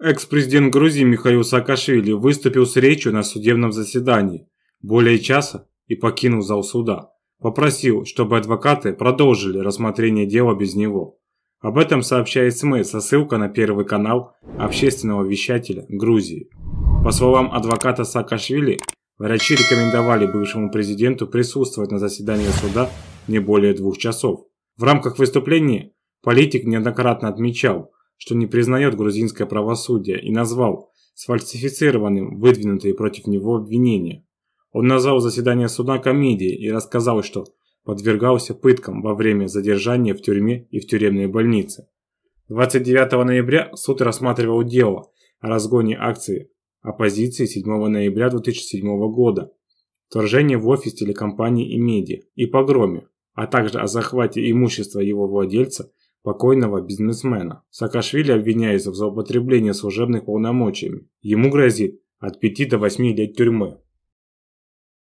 Экс-президент Грузии Михаил Саакашвили выступил с речью на судебном заседании более часа и покинул зал суда. Попросил, чтобы адвокаты продолжили рассмотрение дела без него. Об этом сообщает СМИ со ссылкой на первый канал общественного вещателя Грузии. По словам адвоката Саакашвили, врачи рекомендовали бывшему президенту присутствовать на заседании суда не более двух часов. В рамках выступления политик неоднократно отмечал, что не признает грузинское правосудие и назвал сфальсифицированным выдвинутые против него обвинения. Он назвал заседание суда комедией и рассказал, что подвергался пыткам во время задержания в тюрьме и в тюремной больнице. 29 ноября суд рассматривал дело о разгоне акции оппозиции 7 ноября 2007 года, вторжении в офис телекомпании «Имеди» и погроме, а также о захвате имущества его владельца покойного бизнесмена. Саакашвили обвиняется в злоупотреблении служебных полномочиями. Ему грозит от 5 до 8 лет тюрьмы.